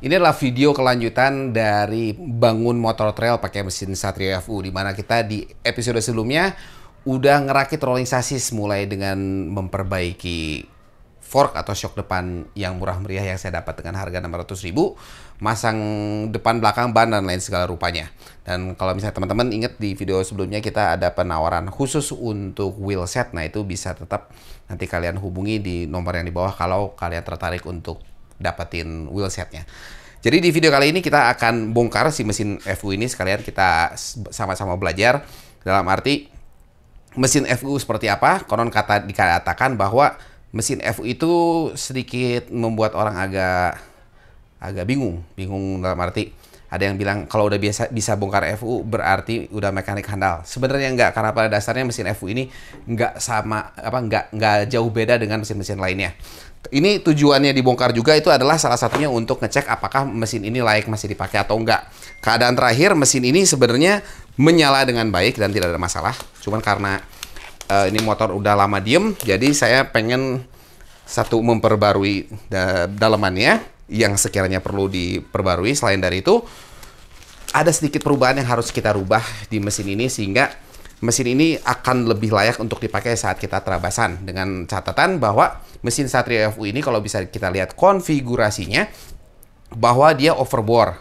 Ini adalah video kelanjutan dari bangun motor trail pakai mesin Satrio FU di mana kita di episode sebelumnya udah ngerakit rolling sasis mulai dengan memperbaiki fork atau shock depan yang murah meriah yang saya dapat dengan harga ribu, masang depan belakang ban dan lain segala rupanya. Dan kalau misalnya teman-teman ingat di video sebelumnya kita ada penawaran khusus untuk wheel set. Nah, itu bisa tetap nanti kalian hubungi di nomor yang di bawah kalau kalian tertarik untuk dapetin wheelsetnya. Jadi di video kali ini kita akan bongkar si mesin FU ini sekalian kita sama-sama belajar dalam arti mesin FU seperti apa. Konon kata dikatakan bahwa mesin FU itu sedikit membuat orang agak agak bingung, bingung dalam arti ada yang bilang kalau udah biasa bisa bongkar FU berarti udah mekanik handal. Sebenarnya enggak karena pada dasarnya mesin FU ini enggak sama apa enggak enggak jauh beda dengan mesin-mesin lainnya. Ini tujuannya dibongkar juga itu adalah salah satunya untuk ngecek apakah mesin ini layak masih dipakai atau enggak. Keadaan terakhir mesin ini sebenarnya menyala dengan baik dan tidak ada masalah. Cuman karena uh, ini motor udah lama diem, jadi saya pengen satu memperbarui da dalamannya yang sekiranya perlu diperbarui. Selain dari itu ada sedikit perubahan yang harus kita rubah di mesin ini sehingga mesin ini akan lebih layak untuk dipakai saat kita terabasan dengan catatan bahwa mesin Satria FU ini kalau bisa kita lihat konfigurasinya bahwa dia overbore.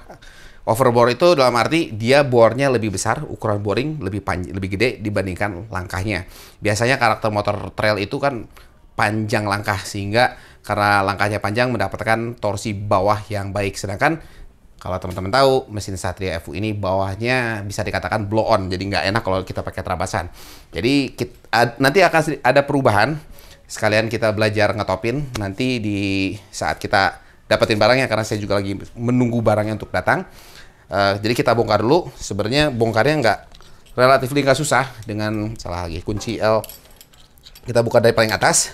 Overbore itu dalam arti dia bornya lebih besar, ukuran boring lebih panjang, lebih gede dibandingkan langkahnya. Biasanya karakter motor trail itu kan panjang langkah sehingga karena langkahnya panjang mendapatkan torsi bawah yang baik. Sedangkan kalau teman-teman tahu mesin Satria FU ini bawahnya bisa dikatakan blow on jadi nggak enak kalau kita pakai terabasan jadi kita, nanti akan ada perubahan sekalian kita belajar ngetopin nanti di saat kita dapetin barangnya karena saya juga lagi menunggu barangnya untuk datang. Uh, jadi kita bongkar dulu. Sebenarnya bongkarnya nggak relatif nggak susah dengan salah lagi kunci L. Kita buka dari paling atas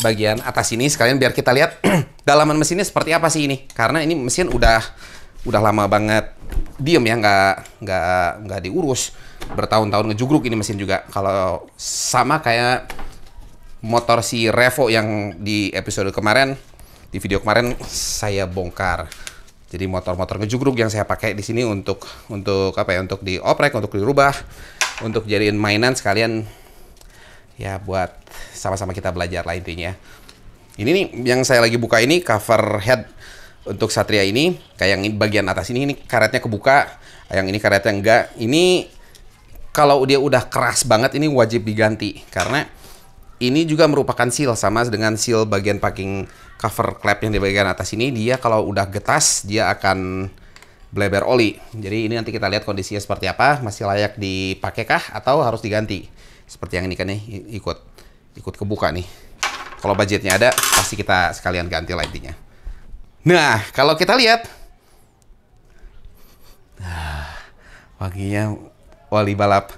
bagian atas ini sekalian biar kita lihat dalaman mesinnya seperti apa sih ini karena ini mesin udah udah lama banget diem ya nggak nggak nggak diurus bertahun-tahun ngejugruk ini mesin juga kalau sama kayak motor si Revo yang di episode kemarin di video kemarin saya bongkar. Jadi motor-motor ngejugruk yang saya pakai di sini untuk untuk apa ya? Untuk dioprek, untuk dirubah, untuk jadiin mainan sekalian ya buat sama-sama kita belajar lah intinya. Ini nih yang saya lagi buka ini cover head untuk Satria ini. Kayak yang ini bagian atas ini ini karetnya kebuka, yang ini karetnya enggak. Ini kalau dia udah keras banget ini wajib diganti karena ini juga merupakan seal sama dengan seal bagian packing cover clap yang di bagian atas ini dia kalau udah getas dia akan bleber oli jadi ini nanti kita lihat kondisinya seperti apa masih layak dipakai kah atau harus diganti seperti yang ini kan nih ikut ikut kebuka nih kalau budgetnya ada pasti kita sekalian ganti lightingnya nah kalau kita lihat nah, wanginya wali balap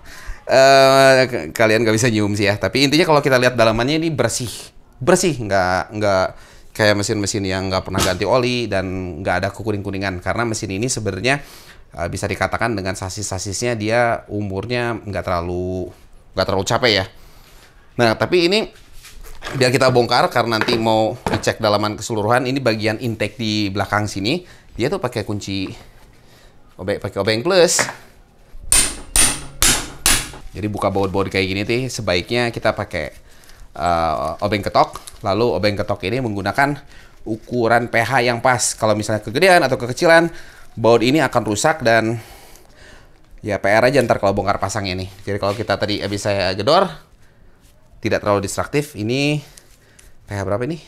Eh, kalian gak bisa nyium sih ya. Tapi intinya kalau kita lihat dalamannya ini bersih, bersih, nggak nggak kayak mesin-mesin yang nggak pernah ganti oli dan nggak ada kekuning-kuningan karena mesin ini sebenarnya eh, bisa dikatakan dengan sasis-sasisnya dia umurnya nggak terlalu nggak terlalu capek ya. Nah tapi ini biar kita bongkar karena nanti mau dicek dalaman keseluruhan ini bagian intake di belakang sini dia tuh pakai kunci obeng pakai obeng plus jadi buka baut-baut kayak gini tuh sebaiknya kita pakai uh, obeng ketok. Lalu obeng ketok ini menggunakan ukuran pH yang pas. Kalau misalnya kegedean atau kekecilan, baut ini akan rusak dan ya PR aja ntar kalau bongkar pasangnya ini. Jadi kalau kita tadi habis saya gedor, tidak terlalu distraktif. Ini pH berapa ini?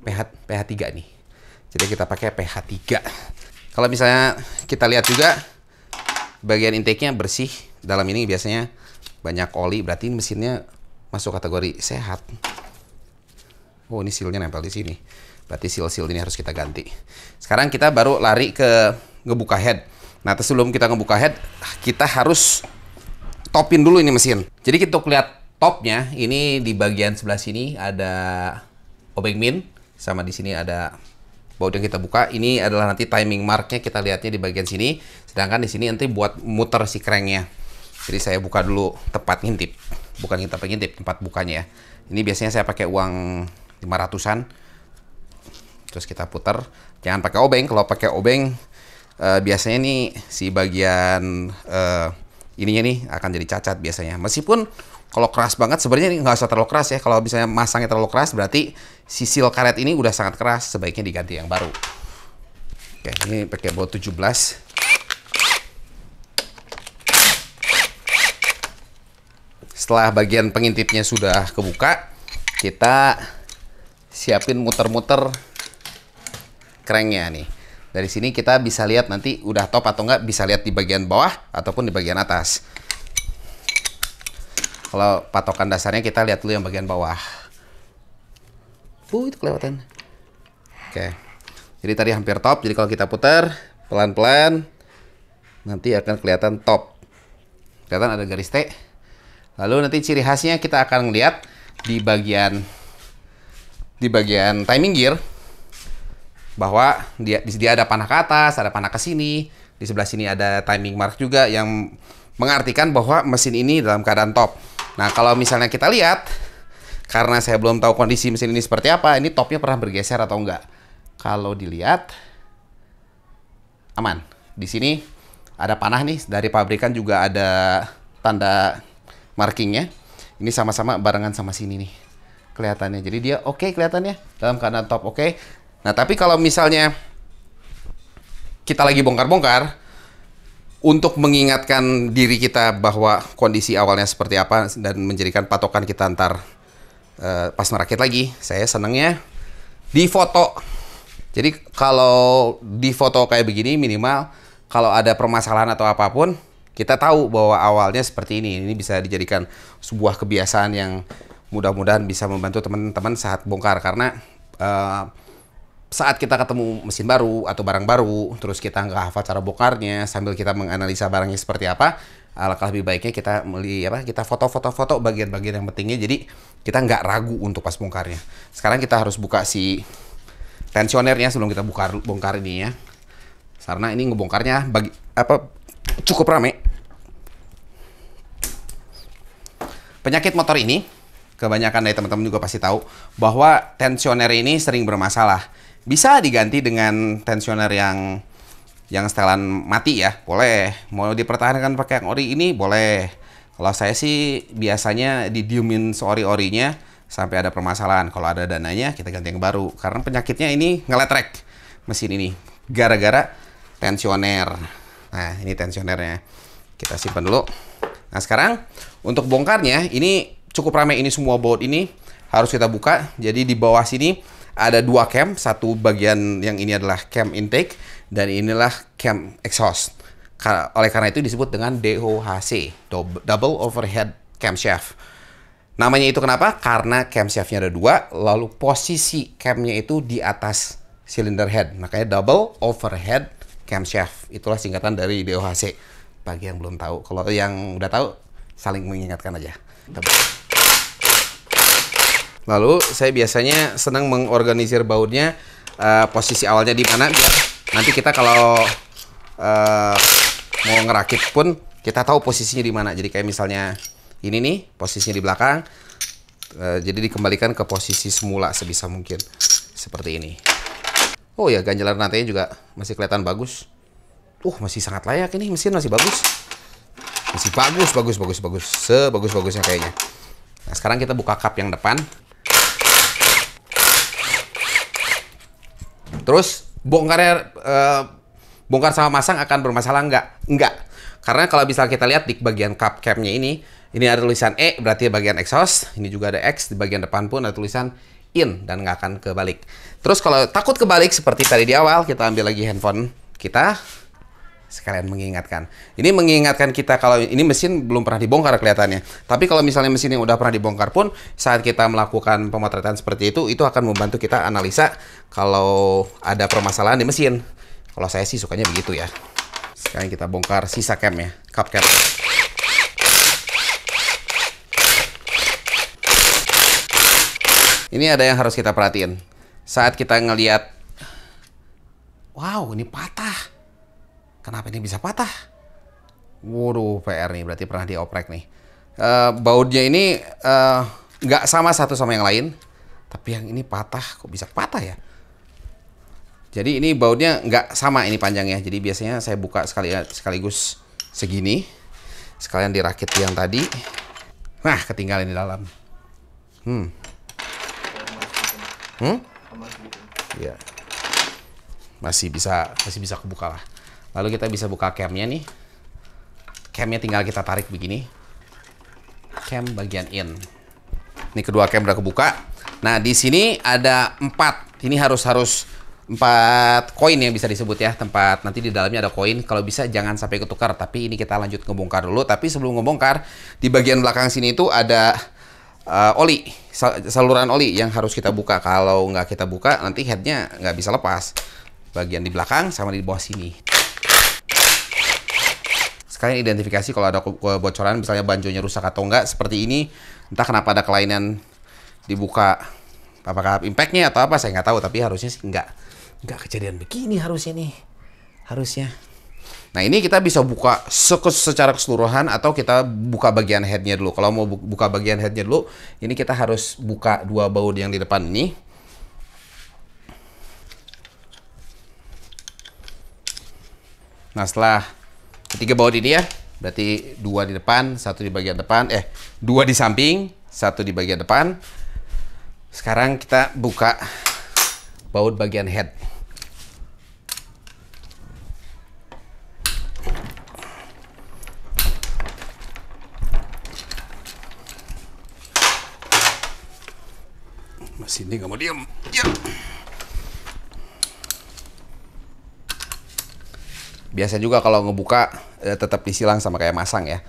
pH pH 3 nih. Jadi kita pakai pH 3. Kalau misalnya kita lihat juga bagian intake-nya bersih dalam ini biasanya banyak oli berarti mesinnya masuk kategori sehat. Oh ini sealnya nempel di sini. Berarti seal-seal ini harus kita ganti. Sekarang kita baru lari ke ngebuka head. Nah terus sebelum kita ngebuka head, kita harus topin dulu ini mesin. Jadi kita lihat topnya, ini di bagian sebelah sini ada obeng min. Sama di sini ada baut yang kita buka. Ini adalah nanti timing marknya kita lihatnya di bagian sini. Sedangkan di sini nanti buat muter si cranknya. Jadi saya buka dulu tempat ngintip, bukan ngintip ngintip tempat bukanya ya. Ini biasanya saya pakai uang 500-an. Terus kita putar. Jangan pakai obeng. Kalau pakai obeng eh, biasanya ini si bagian eh, ininya nih akan jadi cacat biasanya. Meskipun kalau keras banget sebenarnya ini nggak usah terlalu keras ya. Kalau misalnya masangnya terlalu keras berarti sisil karet ini udah sangat keras, sebaiknya diganti yang baru. Oke, ini pakai baut 17. setelah bagian pengintipnya sudah kebuka kita siapin muter-muter kerengnya nih dari sini kita bisa lihat nanti udah top atau enggak bisa lihat di bagian bawah ataupun di bagian atas kalau patokan dasarnya kita lihat dulu yang bagian bawah uh itu kelewatan oke jadi tadi hampir top jadi kalau kita putar pelan-pelan nanti akan kelihatan top kelihatan ada garis T Lalu nanti ciri khasnya kita akan lihat di bagian di bagian timing gear bahwa dia sini ada panah ke atas, ada panah ke sini, di sebelah sini ada timing mark juga yang mengartikan bahwa mesin ini dalam keadaan top. Nah, kalau misalnya kita lihat karena saya belum tahu kondisi mesin ini seperti apa, ini topnya pernah bergeser atau enggak. Kalau dilihat aman. Di sini ada panah nih dari pabrikan juga ada tanda markingnya. Ini sama-sama barengan sama sini nih kelihatannya. Jadi dia oke okay kelihatannya dalam keadaan top oke. Okay. Nah tapi kalau misalnya kita lagi bongkar-bongkar untuk mengingatkan diri kita bahwa kondisi awalnya seperti apa dan menjadikan patokan kita antar uh, eh, pas merakit lagi, saya senangnya di foto. Jadi kalau di foto kayak begini minimal kalau ada permasalahan atau apapun kita tahu bahwa awalnya seperti ini. Ini bisa dijadikan sebuah kebiasaan yang mudah-mudahan bisa membantu teman-teman saat bongkar karena uh, saat kita ketemu mesin baru atau barang baru, terus kita nggak hafal cara bongkarnya, sambil kita menganalisa barangnya seperti apa, alangkah lebih baiknya kita meli apa kita foto-foto-foto bagian-bagian yang pentingnya, jadi kita nggak ragu untuk pas bongkarnya. Sekarang kita harus buka si tensionernya sebelum kita buka bongkar ini ya, karena ini ngebongkarnya bagi apa cukup rame. Penyakit motor ini, kebanyakan dari teman-teman juga pasti tahu, bahwa tensioner ini sering bermasalah. Bisa diganti dengan tensioner yang yang setelan mati ya, boleh. Mau dipertahankan pakai yang ori ini, boleh. Kalau saya sih biasanya didiumin seori-orinya sampai ada permasalahan. Kalau ada dananya, kita ganti yang baru. Karena penyakitnya ini ngeletrek mesin ini. Gara-gara tensioner. Nah, ini tensionernya. Kita simpan dulu. Nah sekarang untuk bongkarnya ini cukup ramai ini semua baut ini harus kita buka. Jadi di bawah sini ada dua cam, satu bagian yang ini adalah cam intake dan inilah cam exhaust. Oleh karena itu disebut dengan DOHC, Double Overhead Camshaft. Namanya itu kenapa? Karena camshaftnya ada dua, lalu posisi camnya itu di atas silinder head. Makanya Double Overhead Camshaft. Itulah singkatan dari DOHC bagi yang belum tahu. Kalau yang udah tahu, saling mengingatkan aja. Lalu saya biasanya senang mengorganisir bautnya uh, posisi awalnya di mana biar nanti kita kalau uh, mau ngerakit pun kita tahu posisinya di mana. Jadi kayak misalnya ini nih posisinya di belakang. Uh, jadi dikembalikan ke posisi semula sebisa mungkin seperti ini. Oh ya ganjalan nantinya juga masih kelihatan bagus uh masih sangat layak ini mesin masih bagus masih bagus bagus bagus bagus sebagus bagusnya kayaknya nah sekarang kita buka cup yang depan terus bongkar uh, bongkar sama masang akan bermasalah nggak nggak karena kalau bisa kita lihat di bagian cup capnya ini ini ada tulisan E berarti bagian exhaust ini juga ada X di bagian depan pun ada tulisan in dan nggak akan kebalik terus kalau takut kebalik seperti tadi di awal kita ambil lagi handphone kita sekalian mengingatkan. Ini mengingatkan kita kalau ini mesin belum pernah dibongkar kelihatannya. Tapi kalau misalnya mesin yang udah pernah dibongkar pun saat kita melakukan pemotretan seperti itu itu akan membantu kita analisa kalau ada permasalahan di mesin. Kalau saya sih sukanya begitu ya. Sekarang kita bongkar sisa cam ya, cup cam. Ini ada yang harus kita perhatiin. Saat kita ngeliat Wow, ini patah Kenapa ini bisa patah? Waduh, PR nih. Berarti pernah dioprek nih. Uh, bautnya ini eh, nggak uh, sama satu sama yang lain. Tapi yang ini patah. Kok bisa patah ya? Jadi ini bautnya nggak sama ini panjangnya. Jadi biasanya saya buka sekali sekaligus segini. Sekalian dirakit yang tadi. Nah, ketinggalan di dalam. Hmm. Hmm? ya, Masih bisa masih bisa kebuka lah. Lalu kita bisa buka camnya nih. Camnya tinggal kita tarik begini. Cam bagian in. Ini kedua cam udah kebuka. Nah di sini ada empat. Ini harus harus empat koin yang bisa disebut ya tempat nanti di dalamnya ada koin kalau bisa jangan sampai ketukar tapi ini kita lanjut ngebongkar dulu tapi sebelum ngebongkar di bagian belakang sini itu ada uh, oli saluran oli yang harus kita buka kalau nggak kita buka nanti headnya nggak bisa lepas bagian di belakang sama di bawah sini sekalian identifikasi kalau ada kebocoran misalnya banjonya rusak atau enggak seperti ini entah kenapa ada kelainan dibuka apakah impactnya atau apa saya nggak tahu tapi harusnya sih nggak nggak kejadian begini harusnya nih harusnya Nah ini kita bisa buka secara keseluruhan atau kita buka bagian headnya dulu. Kalau mau buka bagian headnya dulu, ini kita harus buka dua baut yang di depan ini. Nah setelah Ketiga baut ini ya. Berarti dua di depan, satu di bagian depan, eh dua di samping, satu di bagian depan. Sekarang kita buka baut bagian head. Masih ini nggak diam. biasa juga kalau ngebuka eh, tetap disilang sama kayak masang ya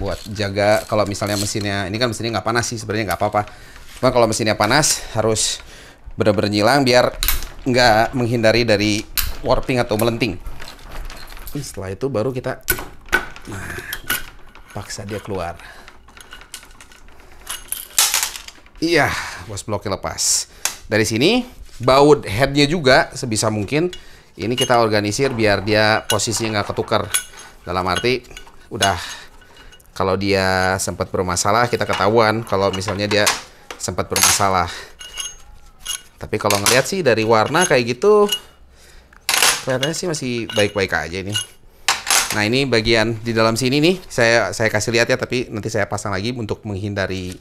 buat jaga kalau misalnya mesinnya ini kan mesinnya nggak panas sih sebenarnya nggak apa-apa cuma kalau mesinnya panas harus benar-benar nyilang biar nggak menghindari dari warping atau melenting setelah itu baru kita nah, paksa dia keluar iya bos bloknya lepas dari sini baut headnya juga sebisa mungkin ini kita organisir biar dia posisinya nggak ketukar dalam arti udah kalau dia sempat bermasalah kita ketahuan kalau misalnya dia sempat bermasalah tapi kalau ngeliat sih dari warna kayak gitu kelihatannya sih masih baik-baik aja ini nah ini bagian di dalam sini nih saya saya kasih lihat ya tapi nanti saya pasang lagi untuk menghindari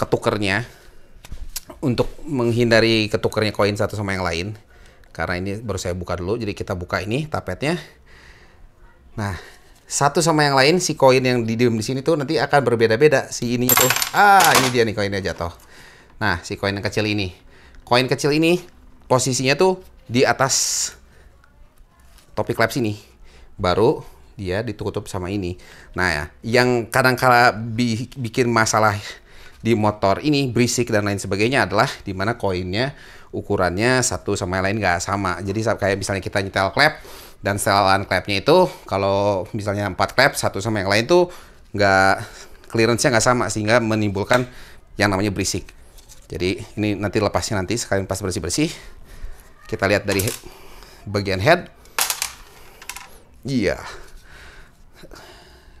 ketukernya untuk menghindari ketukernya koin satu sama yang lain karena ini baru saya buka dulu jadi kita buka ini tapetnya nah satu sama yang lain si koin yang di di sini tuh nanti akan berbeda-beda si ini tuh ah ini dia nih koinnya jatuh nah si koin yang kecil ini koin kecil ini posisinya tuh di atas topik klep sini baru dia ditutup sama ini nah ya yang kadang -kadang bi bikin masalah di motor ini berisik dan lain sebagainya adalah dimana koinnya ukurannya satu sama yang lain nggak sama. Jadi kayak misalnya kita nyetel klep dan setelan klepnya itu kalau misalnya empat klep satu sama yang lain tuh nggak clearance-nya nggak sama sehingga menimbulkan yang namanya berisik. Jadi ini nanti lepasnya nanti sekalian pas bersih-bersih. Kita lihat dari bagian head. Iya. Yeah.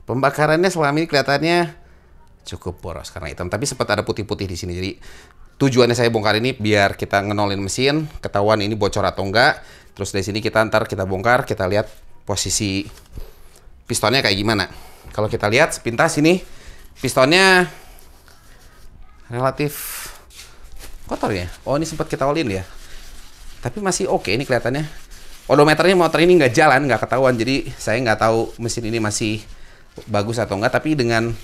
Pembakarannya selama ini kelihatannya cukup boros karena hitam tapi sempat ada putih-putih di sini jadi tujuannya saya bongkar ini biar kita ngenolin mesin, ketahuan ini bocor atau enggak. Terus dari sini kita ntar kita bongkar, kita lihat posisi pistonnya kayak gimana. Kalau kita lihat sepintas ini pistonnya relatif kotor ya. Oh ini sempat kita olin ya. Tapi masih oke okay ini kelihatannya. Odometernya motor ini nggak jalan, nggak ketahuan. Jadi saya nggak tahu mesin ini masih bagus atau enggak. Tapi dengan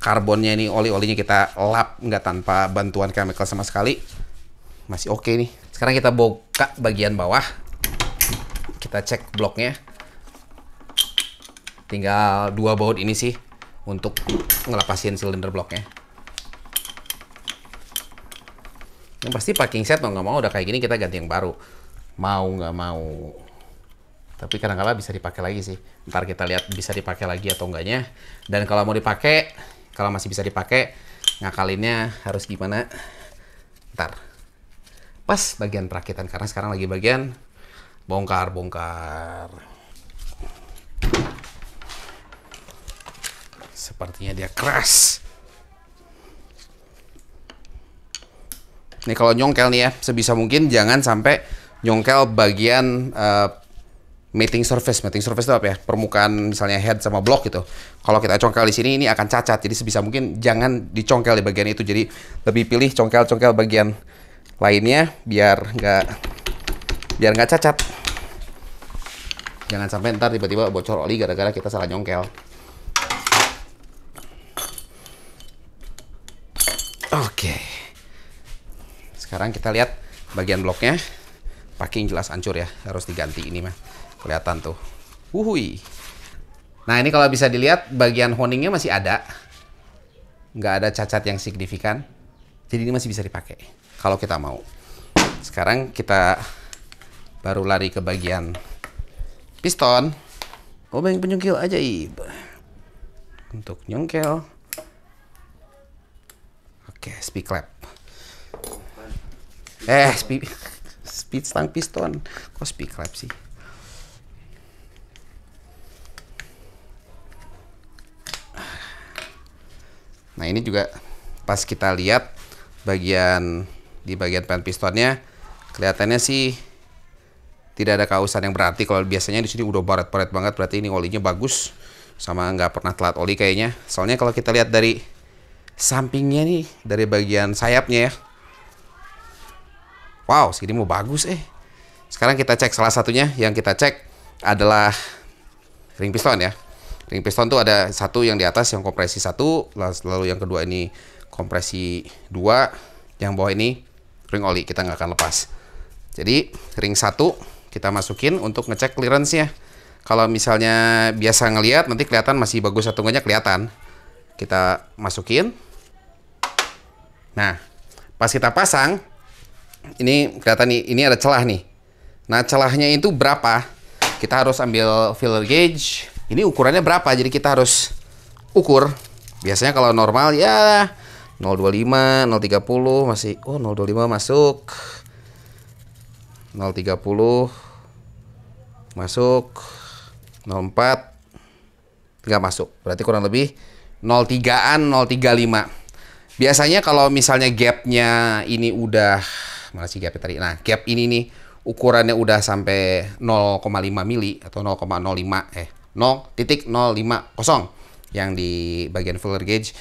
karbonnya ini oli-olinya kita lap nggak tanpa bantuan chemical sama sekali masih oke okay nih sekarang kita buka bagian bawah kita cek bloknya tinggal dua baut ini sih untuk ngelepasin silinder bloknya yang pasti packing set mau nggak mau udah kayak gini kita ganti yang baru mau nggak mau tapi kadang kadang bisa dipakai lagi sih ntar kita lihat bisa dipakai lagi atau enggaknya dan kalau mau dipakai kalau masih bisa dipakai ngakalinnya harus gimana ntar pas bagian perakitan karena sekarang lagi bagian bongkar bongkar sepertinya dia keras ini kalau nyongkel nih ya sebisa mungkin jangan sampai nyongkel bagian uh, mating surface. Mating surface itu apa ya? Permukaan misalnya head sama block gitu. Kalau kita congkel di sini ini akan cacat. Jadi sebisa mungkin jangan dicongkel di bagian itu. Jadi lebih pilih congkel-congkel bagian lainnya biar nggak biar nggak cacat. Jangan sampai ntar tiba-tiba bocor oli gara-gara kita salah nyongkel. Oke. Sekarang kita lihat bagian bloknya. Packing jelas hancur ya, harus diganti ini mah. Kelihatan tuh. Wuhui. Nah ini kalau bisa dilihat bagian honingnya masih ada. Nggak ada cacat yang signifikan. Jadi ini masih bisa dipakai kalau kita mau. Sekarang kita baru lari ke bagian piston. Obeng penyungkil ajaib. Untuk nyongkel. Oke, speed clap. Eh, speed, speed stang piston. Kok speed clap sih? Nah ini juga pas kita lihat bagian di bagian pen pistonnya kelihatannya sih tidak ada kausan yang berarti kalau biasanya di sini udah baret-baret banget berarti ini olinya bagus sama nggak pernah telat oli kayaknya soalnya kalau kita lihat dari sampingnya nih dari bagian sayapnya ya wow segini mau bagus eh sekarang kita cek salah satunya yang kita cek adalah ring piston ya Ring piston tuh ada satu yang di atas yang kompresi satu, lalu yang kedua ini kompresi dua, yang bawah ini ring oli kita nggak akan lepas. Jadi ring satu kita masukin untuk ngecek clearance-nya. Kalau misalnya biasa ngelihat nanti kelihatan masih bagus atau enggaknya kelihatan. Kita masukin. Nah, pas kita pasang ini kelihatan nih ini ada celah nih. Nah, celahnya itu berapa? Kita harus ambil filler gauge, ini ukurannya berapa? Jadi kita harus ukur. Biasanya kalau normal ya 025, 030 masih oh 025 masuk. 030 masuk. 04 nggak masuk. Berarti kurang lebih 03-an 035. Biasanya kalau misalnya gapnya ini udah mana sih gapnya tadi? Nah, gap ini nih ukurannya udah sampai 0,5 mili atau 0,05 eh 0.050 yang di bagian filler gauge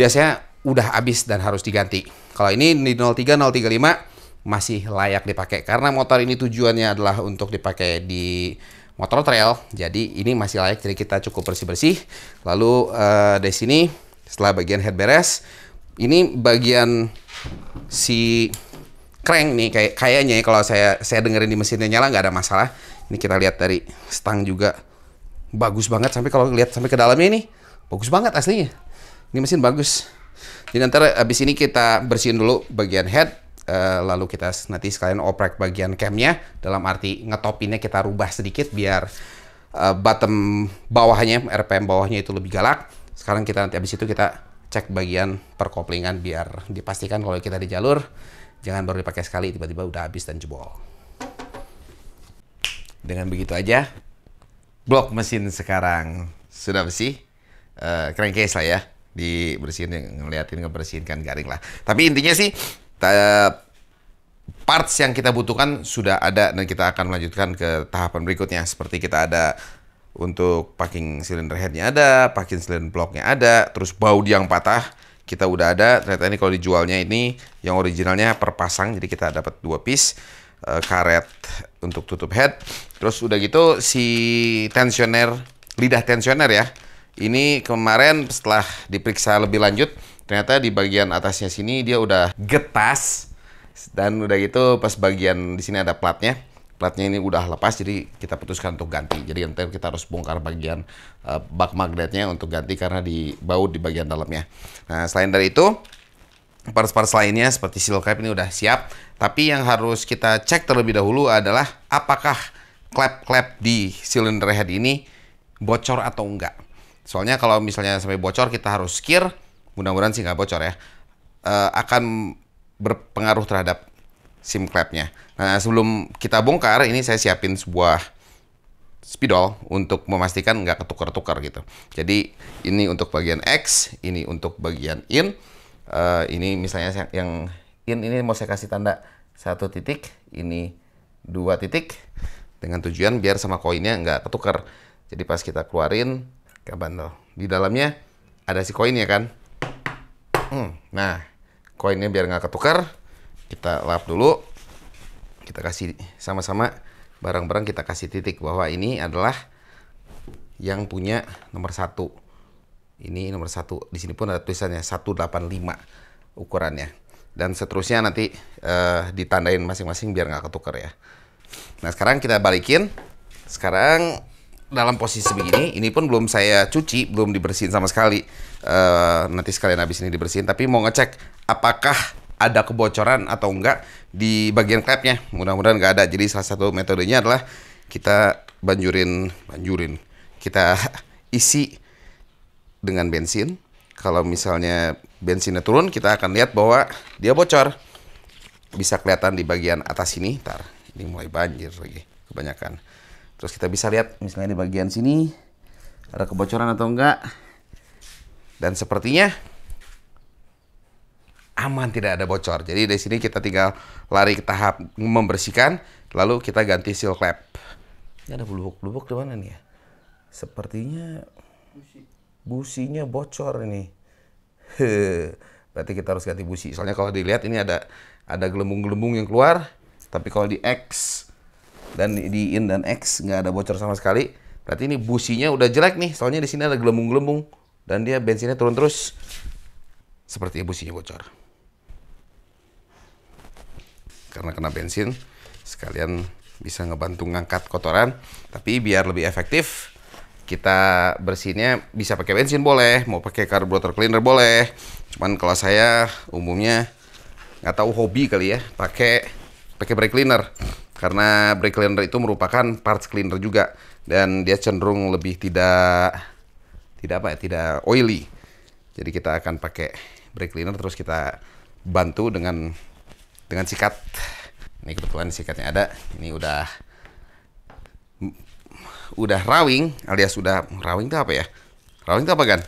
biasanya udah habis dan harus diganti. Kalau ini di 0.30.35 masih layak dipakai karena motor ini tujuannya adalah untuk dipakai di motor trail. Jadi ini masih layak jadi kita cukup bersih-bersih. Lalu uh, di sini setelah bagian head beres, ini bagian si crank nih kayak kayaknya ya, kalau saya saya dengerin di mesinnya nyala nggak ada masalah. Ini kita lihat dari stang juga bagus banget sampai kalau lihat sampai ke dalamnya ini bagus banget aslinya ini mesin bagus jadi nanti abis ini kita bersihin dulu bagian head Uh, lalu kita nanti sekalian oprek bagian camnya dalam arti ngetopinnya kita rubah sedikit biar uh, bottom bawahnya RPM bawahnya itu lebih galak sekarang kita nanti abis itu kita cek bagian perkoplingan biar dipastikan kalau kita di jalur jangan baru dipakai sekali tiba-tiba udah habis dan jebol dengan begitu aja blok mesin sekarang sudah bersih. Uh, case lah ya. Dibersihin, ngeliatin, ngebersihin garing lah. Tapi intinya sih, parts yang kita butuhkan sudah ada dan kita akan melanjutkan ke tahapan berikutnya. Seperti kita ada untuk packing silinder headnya ada, packing silinder blocknya ada, terus baut yang patah kita udah ada. Ternyata ini kalau dijualnya ini yang originalnya per pasang, jadi kita dapat dua piece Eh, karet untuk tutup head. Terus udah gitu si tensioner, lidah tensioner ya. Ini kemarin setelah diperiksa lebih lanjut, ternyata di bagian atasnya sini dia udah getas dan udah gitu pas bagian di sini ada platnya. Platnya ini udah lepas jadi kita putuskan untuk ganti. Jadi nanti kita harus bongkar bagian uh, bak magnetnya untuk ganti karena dibaut di bagian dalamnya. Nah, selain dari itu parts-parts lainnya seperti seal cap ini udah siap. Tapi yang harus kita cek terlebih dahulu adalah apakah klep-klep di silinder head ini bocor atau enggak. Soalnya kalau misalnya sampai bocor kita harus skir, mudah-mudahan sih nggak bocor ya. uh, akan berpengaruh terhadap SIM clapnya. Nah sebelum kita bongkar, ini saya siapin sebuah spidol untuk memastikan nggak ketukar-tukar gitu. Jadi ini untuk bagian X, ini untuk bagian in uh, ini misalnya yang in ini mau saya kasih tanda satu titik, ini dua titik dengan tujuan biar sama koinnya nggak ketukar. Jadi pas kita keluarin ke bandel, di dalamnya ada si koinnya kan. Hmm, nah koinnya biar nggak ketukar, kita lap dulu, kita kasih sama-sama barang-barang kita kasih titik bahwa ini adalah yang punya nomor satu. Ini nomor satu. Di sini pun ada tulisannya 185 ukurannya. Dan seterusnya nanti uh, ditandain masing-masing biar nggak ketuker ya. Nah sekarang kita balikin. Sekarang dalam posisi begini, ini pun belum saya cuci, belum dibersihin sama sekali. Uh, nanti sekalian habis ini dibersihin. Tapi mau ngecek apakah ada kebocoran atau enggak di bagian klepnya. Mudah-mudahan nggak ada. Jadi salah satu metodenya adalah kita banjurin, banjurin, kita isi dengan bensin. Kalau misalnya bensinnya turun, kita akan lihat bahwa dia bocor. Bisa kelihatan di bagian atas sini. Ntar, ini mulai banjir lagi kebanyakan. Terus kita bisa lihat misalnya di bagian sini ada kebocoran atau enggak. Dan sepertinya aman tidak ada bocor. Jadi dari sini kita tinggal lari ke tahap membersihkan, lalu kita ganti seal clap. Ini ada bubuk-bubuk di mana nih ya? Sepertinya businya bocor nih. He, berarti kita harus ganti busi. Soalnya kalau dilihat ini ada ada gelembung-gelembung yang keluar, tapi kalau di X dan di in dan X nggak ada bocor sama sekali. Berarti ini businya udah jelek nih, soalnya di sini ada gelembung-gelembung dan dia bensinnya turun terus. Seperti businya bocor. Karena kena bensin, sekalian bisa ngebantu ngangkat kotoran, tapi biar lebih efektif kita bersihnya bisa pakai bensin boleh, mau pakai carburetor cleaner boleh. Cuman kalau saya umumnya nggak tahu hobi kali ya, pakai pakai brake cleaner. Karena brake cleaner itu merupakan parts cleaner juga dan dia cenderung lebih tidak tidak apa ya, tidak oily. Jadi kita akan pakai brake cleaner terus kita bantu dengan dengan sikat. Ini kebetulan sikatnya ada. Ini udah udah rawing alias udah rawing itu apa ya? Rawing itu apa kan?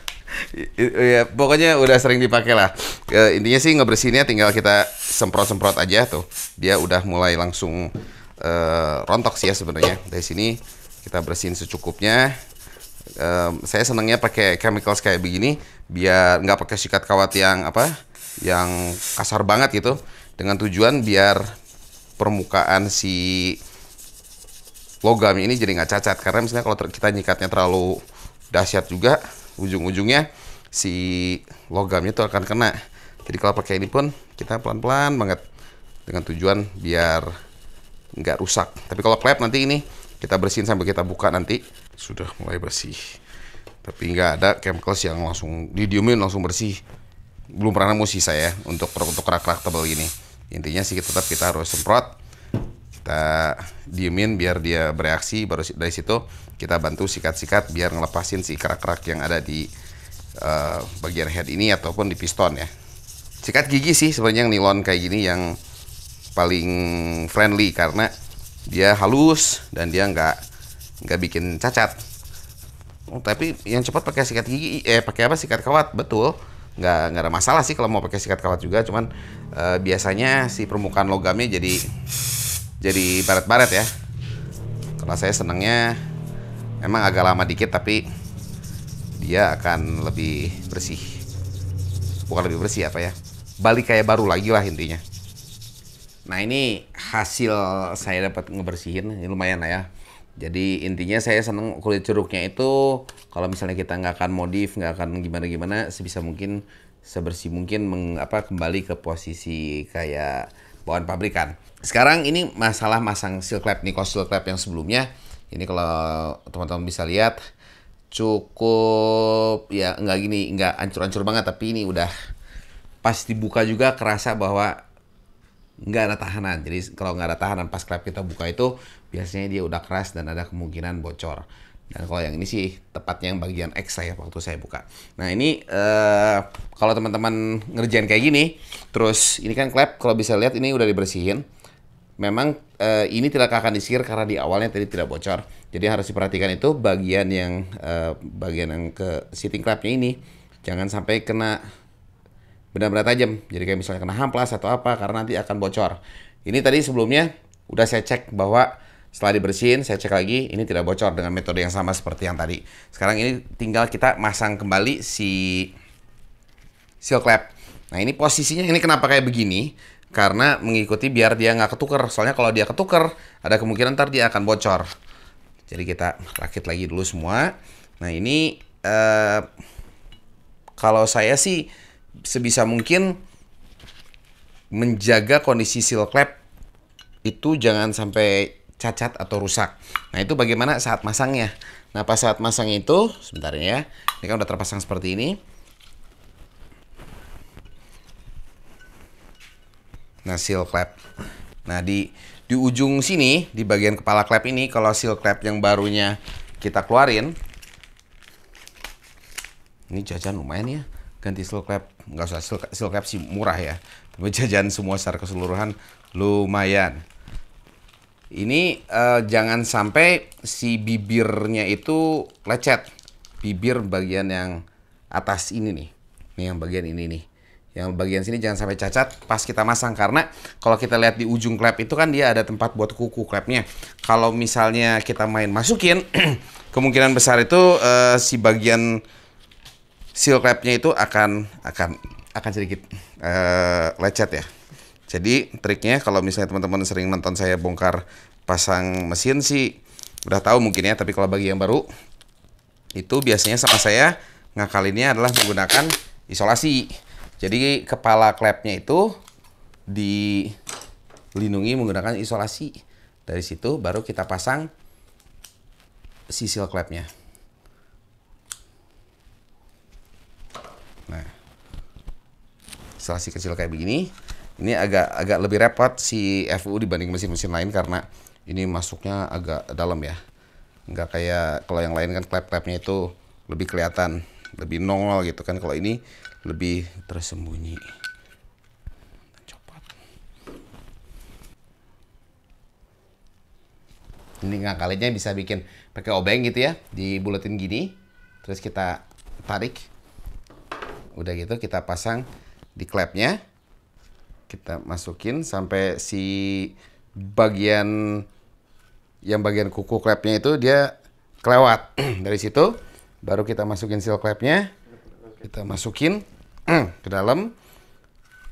ya, pokoknya udah sering dipakai lah. E, intinya sih ngebersihinnya tinggal kita semprot-semprot aja tuh. Dia udah mulai langsung e, rontok sih ya sebenarnya. Dari sini kita bersihin secukupnya. E, saya senangnya pakai chemicals kayak begini biar nggak pakai sikat kawat yang apa? Yang kasar banget gitu. Dengan tujuan biar permukaan si logam ini jadi nggak cacat karena misalnya kalau kita nyikatnya terlalu dahsyat juga ujung-ujungnya si logamnya itu akan kena jadi kalau pakai ini pun kita pelan-pelan banget dengan tujuan biar nggak rusak tapi kalau klep nanti ini kita bersihin sampai kita buka nanti sudah mulai bersih tapi nggak ada chemicals yang langsung didiemin langsung bersih belum pernah nemu sih saya untuk produk untuk rak-rak tebal gini intinya sih tetap kita harus semprot kita diemin biar dia bereaksi baru dari situ kita bantu sikat-sikat biar ngelepasin si kerak-kerak yang ada di uh, bagian head ini ataupun di piston ya sikat gigi sih sebenarnya yang nilon kayak gini yang paling friendly karena dia halus dan dia nggak nggak bikin cacat oh, tapi yang cepat pakai sikat gigi eh pakai apa sikat kawat betul nggak nggak ada masalah sih kalau mau pakai sikat kawat juga cuman uh, biasanya si permukaan logamnya jadi jadi baret-baret ya. Kalau saya senangnya emang agak lama dikit tapi dia akan lebih bersih. Bukan lebih bersih apa ya? Balik kayak baru lagi lah intinya. Nah ini hasil saya dapat ngebersihin, ini lumayan lah ya. Jadi intinya saya seneng kulit jeruknya itu kalau misalnya kita nggak akan modif, nggak akan gimana-gimana, sebisa mungkin sebersih mungkin mengapa kembali ke posisi kayak bawaan pabrikan. Sekarang ini masalah masang seal clamp nih, seal clamp yang sebelumnya. Ini kalau teman-teman bisa lihat cukup ya nggak gini, nggak ancur-ancur banget tapi ini udah pas dibuka juga kerasa bahwa nggak ada tahanan. Jadi kalau nggak ada tahanan pas klep kita buka itu biasanya dia udah keras dan ada kemungkinan bocor. Dan kalau yang ini sih tepatnya yang bagian X saya waktu saya buka. Nah ini uh, kalau teman-teman ngerjain kayak gini, terus ini kan klep kalau bisa lihat ini udah dibersihin memang uh, ini tidak akan disingkir karena di awalnya tadi tidak bocor. Jadi harus diperhatikan itu bagian yang uh, bagian yang ke sitting clapnya ini jangan sampai kena benar-benar tajam. Jadi kayak misalnya kena hamplas atau apa karena nanti akan bocor. Ini tadi sebelumnya udah saya cek bahwa setelah dibersihin saya cek lagi ini tidak bocor dengan metode yang sama seperti yang tadi. Sekarang ini tinggal kita masang kembali si seal clap. Nah ini posisinya ini kenapa kayak begini? karena mengikuti biar dia nggak ketuker. Soalnya kalau dia ketuker, ada kemungkinan ntar dia akan bocor. Jadi kita rakit lagi dulu semua. Nah ini eh, kalau saya sih sebisa mungkin menjaga kondisi seal clap itu jangan sampai cacat atau rusak. Nah itu bagaimana saat masangnya. Nah pas saat masang itu, sebentar ya, ini kan udah terpasang seperti ini. Nah, seal clap. Nah, di di ujung sini di bagian kepala clap ini kalau seal clap yang barunya kita keluarin ini jajan lumayan ya ganti seal clap nggak usah seal, seal clap sih murah ya tapi jajan semua secara keseluruhan lumayan ini eh, jangan sampai si bibirnya itu lecet bibir bagian yang atas ini nih Ini yang bagian ini nih yang bagian sini jangan sampai cacat pas kita masang karena kalau kita lihat di ujung klep itu kan dia ada tempat buat kuku klepnya kalau misalnya kita main masukin kemungkinan besar itu uh, si bagian seal klepnya itu akan akan akan sedikit uh, lecet ya jadi triknya kalau misalnya teman-teman sering nonton saya bongkar pasang mesin sih udah tahu mungkin ya tapi kalau bagi yang baru itu biasanya sama saya ngakalinnya adalah menggunakan isolasi jadi kepala klepnya itu dilindungi menggunakan isolasi. Dari situ baru kita pasang sisil klepnya. Nah, isolasi kecil kayak begini. Ini agak agak lebih repot si FU dibanding mesin-mesin lain karena ini masuknya agak dalam ya. Nggak kayak kalau yang lain kan klep-klepnya itu lebih kelihatan, lebih nongol gitu kan. Kalau ini lebih tersembunyi copot ini ngakalinnya bisa bikin pakai obeng gitu ya dibulatin gini terus kita tarik udah gitu kita pasang di klepnya kita masukin sampai si bagian yang bagian kuku klepnya itu dia kelewat dari situ baru kita masukin seal klepnya kita masukin Hmm. ke dalam.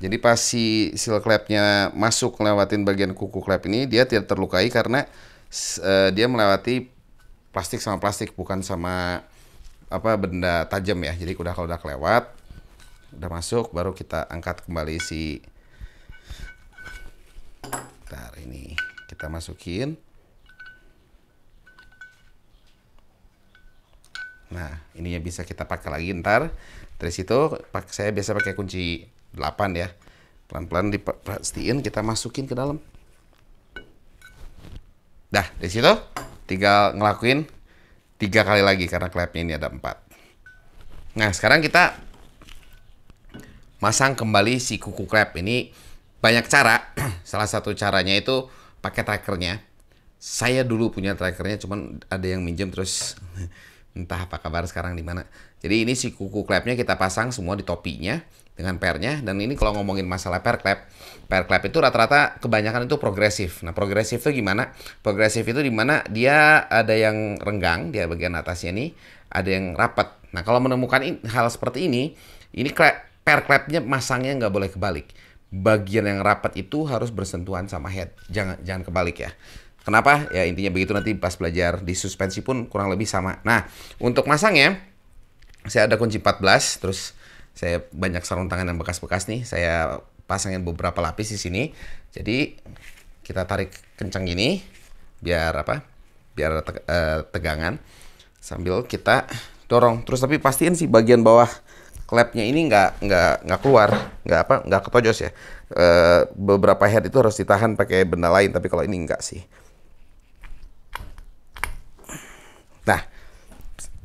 Jadi pas si seal clapnya masuk lewatin bagian kuku clap ini dia tidak terlukai karena uh, dia melewati plastik sama plastik bukan sama apa benda tajam ya. Jadi udah kalau udah kelewat udah masuk baru kita angkat kembali si Bentar, ini kita masukin. Nah, ininya bisa kita pakai lagi ntar dari situ saya biasa pakai kunci 8 ya pelan-pelan diperhatiin kita masukin ke dalam dah dari situ tinggal ngelakuin tiga kali lagi karena klepnya ini ada empat nah sekarang kita masang kembali si kuku klep ini banyak cara salah satu caranya itu pakai trackernya saya dulu punya trackernya cuman ada yang minjem terus entah apa kabar sekarang di mana. Jadi ini si kuku klepnya kita pasang semua di topinya dengan pernya dan ini kalau ngomongin masalah per klep, per klep itu rata-rata kebanyakan itu progresif. Nah, progresif itu gimana? Progresif itu dimana dia ada yang renggang, dia bagian atasnya ini, ada yang rapat. Nah, kalau menemukan hal seperti ini, ini klep, per klepnya masangnya nggak boleh kebalik. Bagian yang rapat itu harus bersentuhan sama head, jangan jangan kebalik ya. Kenapa? Ya intinya begitu nanti pas belajar di suspensi pun kurang lebih sama. Nah, untuk masangnya saya ada kunci 14 terus saya banyak sarung tangan yang bekas-bekas nih. Saya pasangin beberapa lapis di sini. Jadi kita tarik kencang gini biar apa? Biar te eh, tegangan sambil kita dorong. Terus tapi pastiin sih bagian bawah klepnya ini nggak nggak nggak keluar nggak apa nggak ketojos ya e, beberapa head itu harus ditahan pakai benda lain tapi kalau ini nggak sih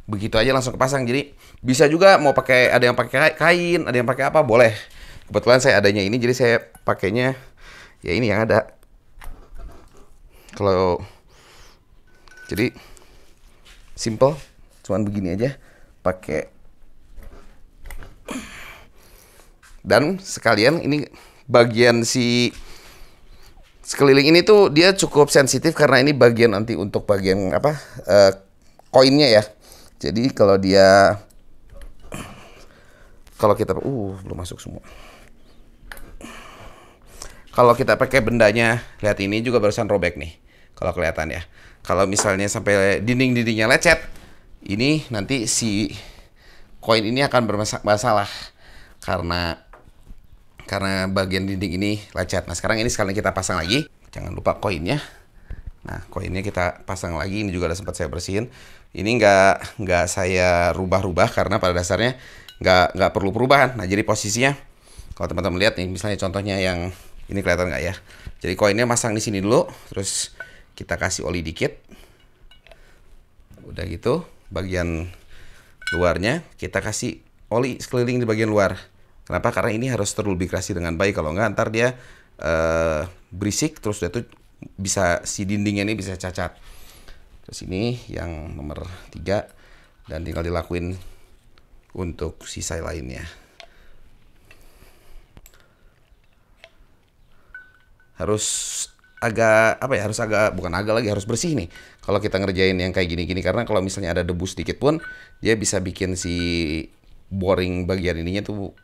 begitu aja langsung kepasang. Jadi bisa juga mau pakai ada yang pakai kain, ada yang pakai apa boleh. Kebetulan saya adanya ini jadi saya pakainya ya ini yang ada. Kalau jadi simple cuman begini aja pakai dan sekalian ini bagian si sekeliling ini tuh dia cukup sensitif karena ini bagian nanti untuk bagian apa uh, koinnya ya jadi kalau dia kalau kita uh belum masuk semua. Kalau kita pakai bendanya, lihat ini juga barusan robek nih. Kalau kelihatan ya. Kalau misalnya sampai dinding-dindingnya lecet, ini nanti si koin ini akan bermasalah karena karena bagian dinding ini lecet. Nah, sekarang ini sekarang kita pasang lagi. Jangan lupa koinnya. Nah, koinnya kita pasang lagi. Ini juga ada sempat saya bersihin ini nggak nggak saya rubah-rubah karena pada dasarnya nggak nggak perlu perubahan. Nah jadi posisinya kalau teman-teman lihat nih misalnya contohnya yang ini kelihatan nggak ya? Jadi koinnya masang di sini dulu, terus kita kasih oli dikit. Udah gitu, bagian luarnya kita kasih oli sekeliling di bagian luar. Kenapa? Karena ini harus terlubrikasi dengan baik. Kalau nggak, ntar dia uh, berisik, terus dia tuh bisa si dindingnya ini bisa cacat ke sini yang nomor 3 dan tinggal dilakuin untuk sisa lainnya. Harus agak apa ya harus agak bukan agak lagi harus bersih nih kalau kita ngerjain yang kayak gini-gini karena kalau misalnya ada debu sedikit pun dia bisa bikin si boring bagian ininya tuh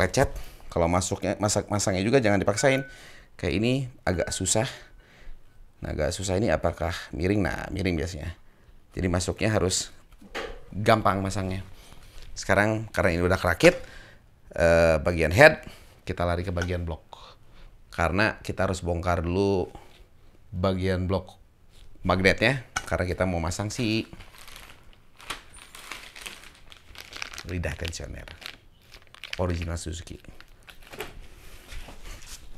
lecet kalau masuknya masak masangnya juga jangan dipaksain kayak ini agak susah Nah agak susah ini apakah miring? Nah miring biasanya. Jadi masuknya harus gampang masangnya. Sekarang karena ini udah kerakit, eh, bagian head kita lari ke bagian blok. Karena kita harus bongkar dulu bagian blok magnetnya karena kita mau masang si lidah tensioner original Suzuki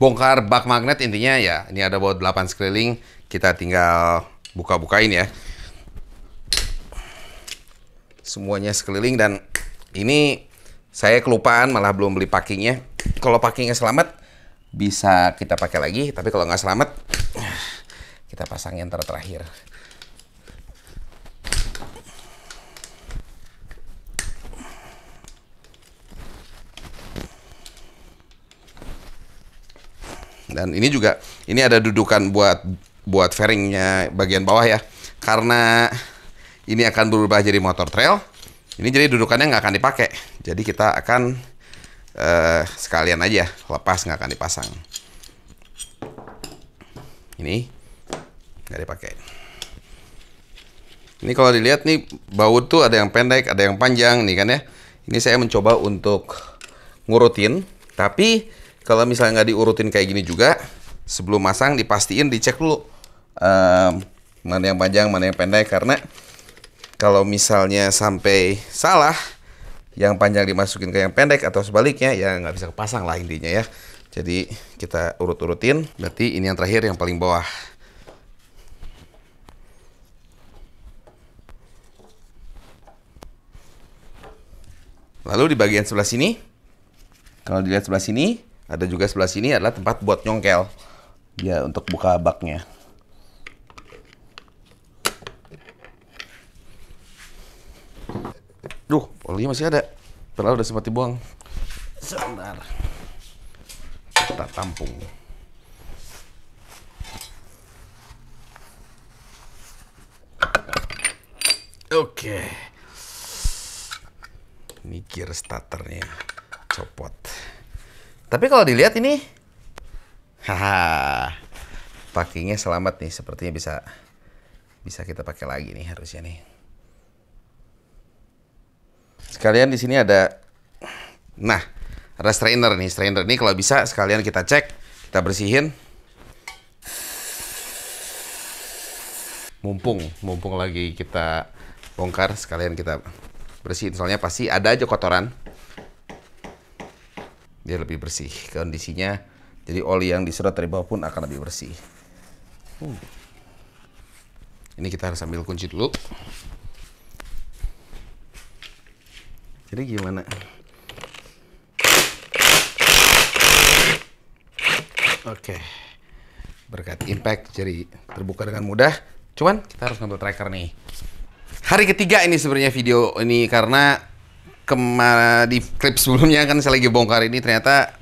bongkar bak magnet intinya ya ini ada buat 8 sekeliling kita tinggal buka-bukain ya semuanya sekeliling dan ini saya kelupaan malah belum beli packingnya kalau packingnya selamat bisa kita pakai lagi tapi kalau nggak selamat kita pasang yang terakhir Dan ini juga ini ada dudukan buat buat fairingnya bagian bawah ya. Karena ini akan berubah jadi motor trail. Ini jadi dudukannya nggak akan dipakai. Jadi kita akan uh, sekalian aja ya, lepas nggak akan dipasang. Ini nggak dipakai. Ini kalau dilihat nih baut tuh ada yang pendek, ada yang panjang nih kan ya. Ini saya mencoba untuk ngurutin, tapi kalau misalnya nggak diurutin kayak gini juga sebelum masang dipastiin dicek dulu um, mana yang panjang mana yang pendek karena kalau misalnya sampai salah yang panjang dimasukin ke yang pendek atau sebaliknya ya nggak bisa kepasang lah intinya ya jadi kita urut-urutin berarti ini yang terakhir yang paling bawah lalu di bagian sebelah sini kalau dilihat sebelah sini ada juga sebelah sini adalah tempat buat nyongkel. Ya, untuk buka baknya. Duh, olinya masih ada. Padahal udah sempat dibuang. Sebentar. Kita tampung. Oke. Okay. Mikir starternya copot. Tapi kalau dilihat ini, haha, packingnya selamat nih. Sepertinya bisa bisa kita pakai lagi nih harusnya nih. Sekalian di sini ada, nah ada strainer nih. Strainer ini kalau bisa sekalian kita cek, kita bersihin. Mumpung, mumpung lagi kita bongkar sekalian kita bersihin. Soalnya pasti ada aja kotoran dia lebih bersih kondisinya jadi oli yang diserot dari bawah pun akan lebih bersih hmm. ini kita harus ambil kunci dulu jadi gimana oke okay. berkat impact jadi terbuka dengan mudah cuman kita harus ngambil tracker nih hari ketiga ini sebenarnya video ini karena kemana di klip sebelumnya kan saya lagi bongkar ini ternyata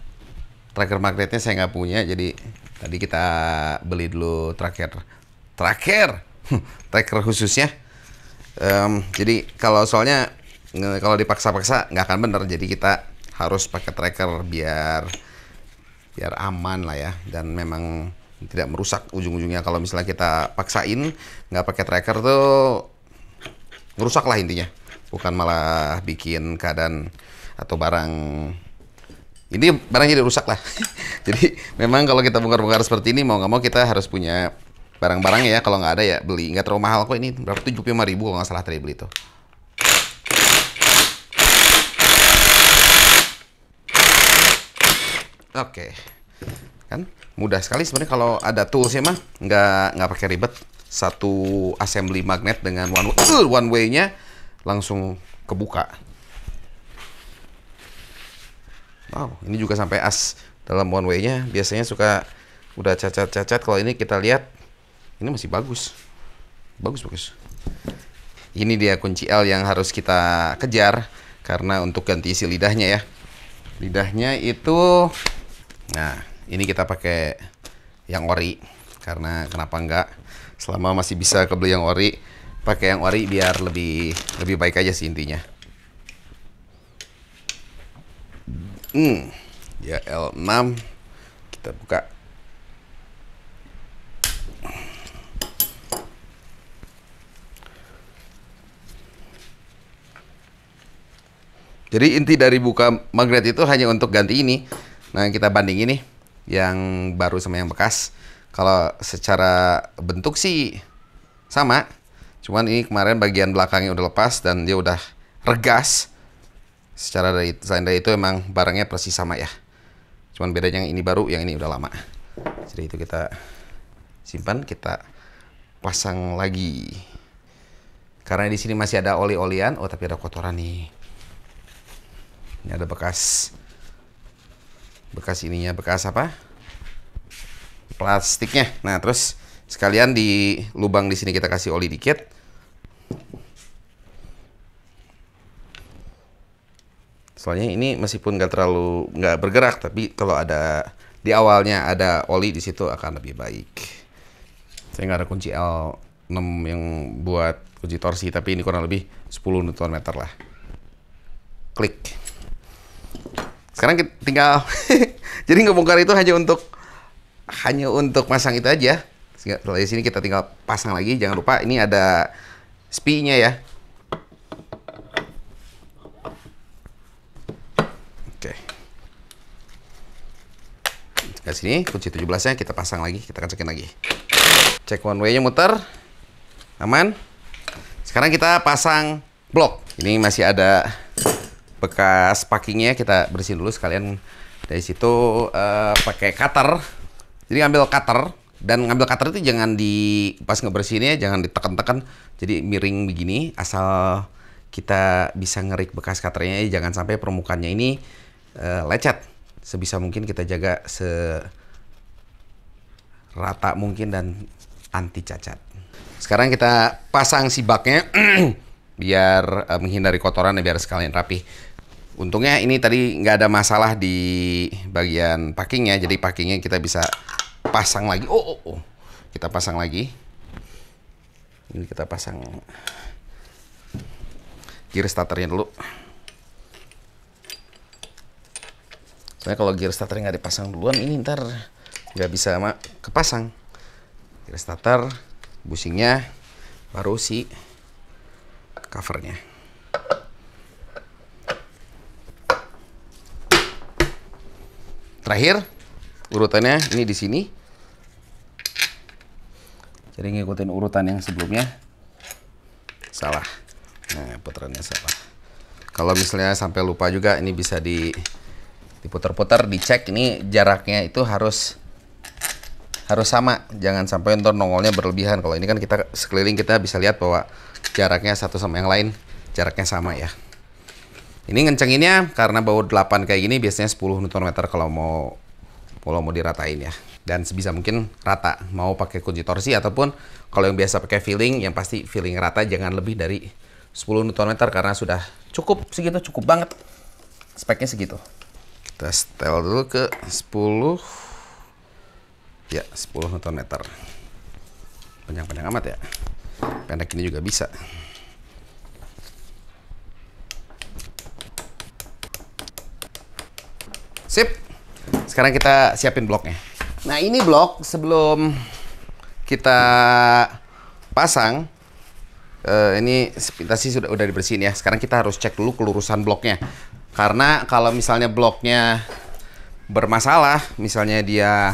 tracker magnetnya saya nggak punya jadi tadi kita beli dulu tracker tracker tracker khususnya um, jadi kalau soalnya kalau dipaksa-paksa nggak akan bener jadi kita harus pakai tracker biar biar aman lah ya dan memang tidak merusak ujung-ujungnya kalau misalnya kita paksain nggak pakai tracker tuh merusak lah intinya bukan malah bikin keadaan atau barang ini barangnya jadi rusak lah. jadi memang kalau kita bongkar-bongkar seperti ini mau nggak mau kita harus punya barang-barangnya ya. Kalau nggak ada ya beli. Nggak terlalu mahal kok ini berapa tujuh puluh ribu kalau nggak salah tadi beli tuh. Oke, kan mudah sekali sebenarnya kalau ada tools ya mah nggak nggak pakai ribet satu assembly magnet dengan one uh, one way-nya langsung kebuka. Wow, ini juga sampai as dalam one way-nya. Biasanya suka udah cacat-cacat. Kalau ini kita lihat, ini masih bagus. Bagus, bagus. Ini dia kunci L yang harus kita kejar karena untuk ganti isi lidahnya ya. Lidahnya itu nah, ini kita pakai yang ori karena kenapa enggak? Selama masih bisa kebeli yang ori, pakai yang ori biar lebih lebih baik aja sih intinya. Hmm, ya L6 kita buka. Jadi inti dari buka magnet itu hanya untuk ganti ini. Nah, kita banding ini yang baru sama yang bekas. Kalau secara bentuk sih sama, Cuman ini kemarin bagian belakangnya udah lepas dan dia udah regas. Secara dari desain dari itu emang barangnya persis sama ya. Cuman bedanya yang ini baru, yang ini udah lama. Jadi itu kita simpan, kita pasang lagi. Karena di sini masih ada oli-olian, oh tapi ada kotoran nih. Ini ada bekas bekas ininya, bekas apa? Plastiknya. Nah, terus Sekalian di lubang di sini kita kasih oli dikit. Soalnya ini meskipun nggak terlalu nggak bergerak, tapi kalau ada di awalnya ada oli di situ akan lebih baik. Saya nggak ada kunci L6 yang buat kunci torsi, tapi ini kurang lebih 10 Nm lah. Klik. Sekarang kita tinggal, jadi ngebongkar itu hanya untuk hanya untuk masang itu aja setelah di sini kita tinggal pasang lagi. Jangan lupa ini ada spinya ya. Oke. di sini kunci 17-nya kita pasang lagi, kita akan cekin lagi. Cek one way-nya muter. Aman. Sekarang kita pasang blok. Ini masih ada bekas packingnya kita bersihin dulu sekalian dari situ uh, pakai cutter. Jadi ambil cutter, dan ngambil cutter itu jangan di pas ngebersihinnya jangan ditekan-tekan jadi miring begini asal kita bisa ngerik bekas cutternya jangan sampai permukaannya ini uh, lecet sebisa mungkin kita jaga se rata mungkin dan anti cacat sekarang kita pasang si baknya biar uh, menghindari kotoran biar sekalian rapi untungnya ini tadi nggak ada masalah di bagian packingnya jadi packingnya kita bisa pasang lagi. Oh, oh, oh. Kita pasang lagi. Ini kita pasang gear starternya dulu. Soalnya kalau gear starter nggak dipasang duluan, ini ntar nggak bisa mak kepasang. Gear starter, businya, baru si covernya. Terakhir, urutannya ini di sini jadi ngikutin urutan yang sebelumnya salah nah putarannya salah kalau misalnya sampai lupa juga ini bisa di diputar-putar dicek ini jaraknya itu harus harus sama jangan sampai ntar nongolnya berlebihan kalau ini kan kita sekeliling kita bisa lihat bahwa jaraknya satu sama yang lain jaraknya sama ya ini ngencenginnya karena baut 8 kayak gini biasanya 10 Nm kalau mau kalau mau diratain ya dan sebisa mungkin rata mau pakai kunci torsi ataupun kalau yang biasa pakai feeling yang pasti feeling rata jangan lebih dari 10 Nm karena sudah cukup segitu cukup banget speknya segitu kita setel dulu ke 10 ya 10 Nm panjang-panjang amat ya pendek ini juga bisa sip sekarang kita siapin bloknya Nah ini blok sebelum kita pasang uh, ini kita sih sudah udah dibersihin ya. Sekarang kita harus cek dulu kelurusan bloknya karena kalau misalnya bloknya bermasalah, misalnya dia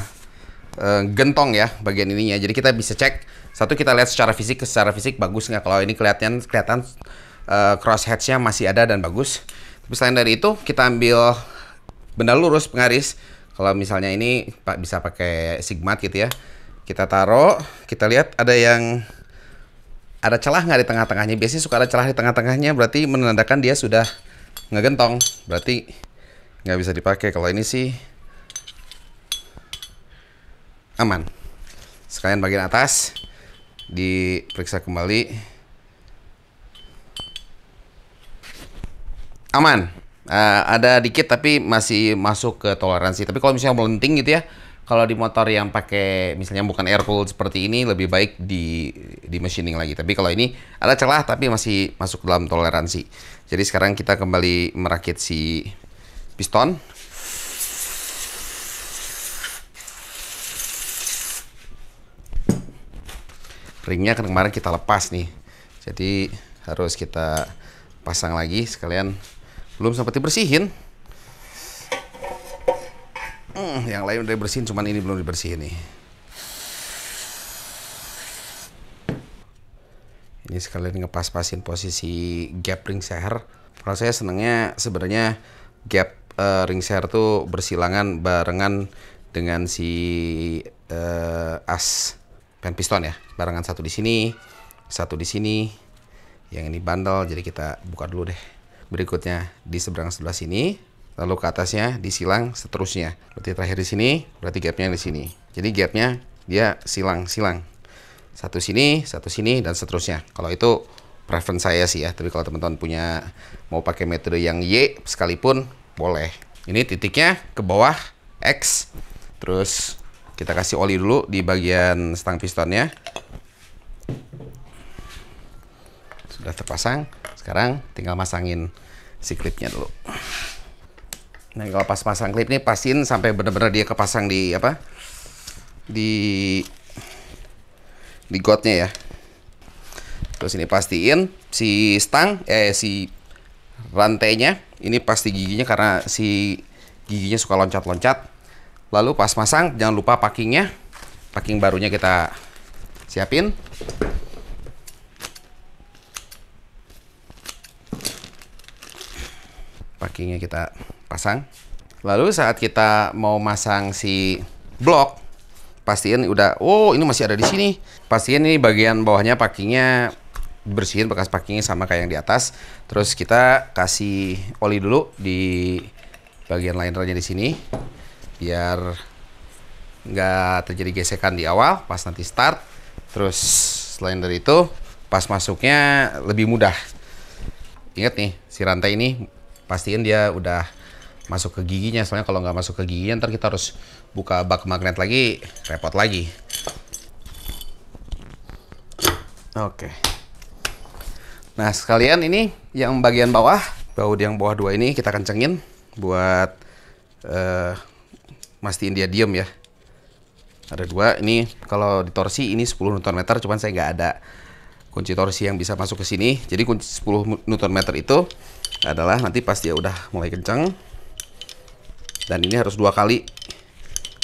uh, gentong ya bagian ininya, jadi kita bisa cek satu kita lihat secara fisik, secara fisik bagus nggak kalau ini kelihatan kelihatan uh, eh, crossheadsnya masih ada dan bagus. Tapi selain dari itu kita ambil benda lurus pengaris kalau misalnya ini Pak bisa pakai sigmat gitu ya. Kita taruh, kita lihat ada yang ada celah nggak di tengah-tengahnya. Biasanya suka ada celah di tengah-tengahnya berarti menandakan dia sudah ngegentong. Berarti nggak bisa dipakai. Kalau ini sih aman. Sekalian bagian atas diperiksa kembali. Aman uh, ada dikit tapi masih masuk ke toleransi. Tapi kalau misalnya melenting gitu ya, kalau di motor yang pakai misalnya bukan air cool seperti ini lebih baik di di machining lagi. Tapi kalau ini ada celah tapi masih masuk dalam toleransi. Jadi sekarang kita kembali merakit si piston. Ringnya kan kemarin kita lepas nih. Jadi harus kita pasang lagi sekalian belum sempat dibersihin hmm, yang lain udah dibersihin cuman ini belum dibersihin nih ini sekalian ngepas-pasin posisi gap ring seher kalau saya senengnya sebenarnya gap uh, ring seher tuh bersilangan barengan dengan si uh, as pen piston ya barengan satu di sini satu di sini yang ini bandel jadi kita buka dulu deh berikutnya di seberang sebelah sini, lalu ke atasnya disilang, silang seterusnya. Berarti terakhir di sini, berarti gapnya di sini. Jadi gapnya dia silang-silang. Satu sini, satu sini, dan seterusnya. Kalau itu preference saya sih ya, tapi kalau teman-teman punya mau pakai metode yang Y sekalipun boleh. Ini titiknya ke bawah X, terus kita kasih oli dulu di bagian stang pistonnya sudah terpasang sekarang tinggal masangin si klipnya dulu nah kalau pas pasang klip ini pasin sampai benar-benar dia kepasang di apa di di gotnya ya terus ini pastiin si stang eh si rantainya ini pasti giginya karena si giginya suka loncat-loncat lalu pas masang jangan lupa packingnya packing barunya kita siapin packingnya kita pasang lalu saat kita mau masang si blok pastiin udah oh ini masih ada di sini pastiin ini bagian bawahnya packingnya bersihin bekas packingnya sama kayak yang di atas terus kita kasih oli dulu di bagian linernya di sini biar nggak terjadi gesekan di awal pas nanti start terus selain dari itu pas masuknya lebih mudah ingat nih si rantai ini pastiin dia udah masuk ke giginya soalnya kalau nggak masuk ke giginya ntar kita harus buka bak magnet lagi repot lagi oke nah sekalian ini yang bagian bawah baut yang bawah dua ini kita kencengin buat uh, mastiin dia diem ya ada dua ini kalau di torsi ini 10 Nm cuman saya nggak ada kunci torsi yang bisa masuk ke sini jadi kunci 10 Nm itu adalah nanti pas dia udah mulai kenceng dan ini harus dua kali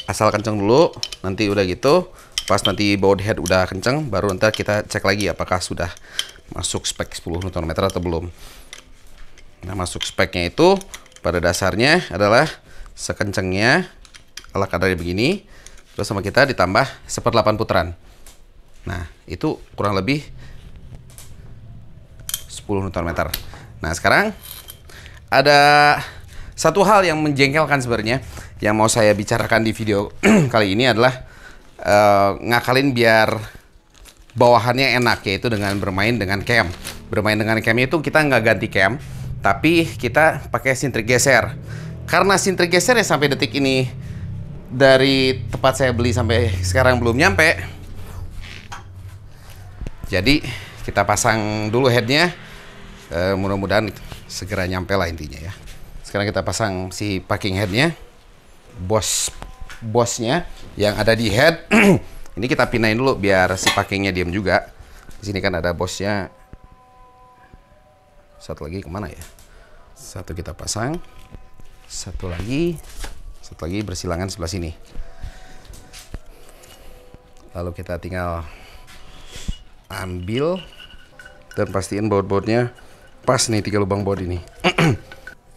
asal kenceng dulu nanti udah gitu pas nanti body head udah kenceng baru nanti kita cek lagi apakah sudah masuk spek 10 Nm atau belum nah masuk speknya itu pada dasarnya adalah sekencengnya ala kadarnya begini terus sama kita ditambah seperdelapan putaran nah itu kurang lebih 10 Nm nah sekarang ada satu hal yang menjengkelkan sebenarnya yang mau saya bicarakan di video kali ini adalah uh, ngakalin biar bawahannya enak yaitu dengan bermain dengan cam. Bermain dengan cam itu kita nggak ganti cam, tapi kita pakai sintrik geser. Karena sintrik geser ya sampai detik ini dari tempat saya beli sampai sekarang belum nyampe. Jadi kita pasang dulu headnya. Uh, mudah-mudahan segera nyampe lah intinya ya. Sekarang kita pasang si packing headnya, bos bosnya yang ada di head. ini kita pinain dulu biar si packingnya diam juga. Di sini kan ada bosnya. Satu lagi kemana ya? Satu kita pasang, satu lagi, satu lagi bersilangan sebelah sini. Lalu kita tinggal ambil dan pastiin baut-bautnya Pas nih tiga lubang bodi nih.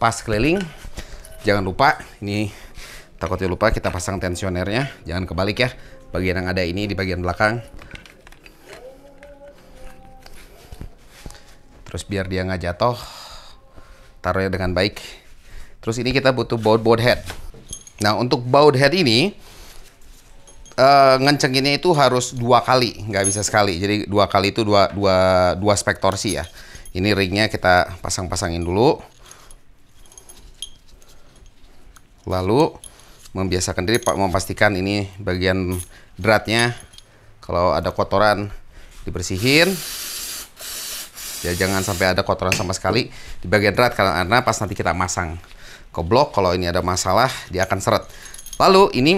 Pas keliling. Jangan lupa ini takutnya lupa kita pasang tensionernya. Jangan kebalik ya. Bagian yang ada ini di bagian belakang. Terus biar dia nggak jatuh. Taruhnya dengan baik. Terus ini kita butuh baut baut head. Nah untuk baut head ini uh, ngencenginnya itu harus dua kali, nggak bisa sekali. Jadi dua kali itu dua dua dua spek torsi ya ini ringnya kita pasang-pasangin dulu lalu membiasakan diri Pak memastikan ini bagian dratnya kalau ada kotoran dibersihin ya jangan sampai ada kotoran sama sekali di bagian drat karena pas nanti kita masang ke blok kalau ini ada masalah dia akan seret lalu ini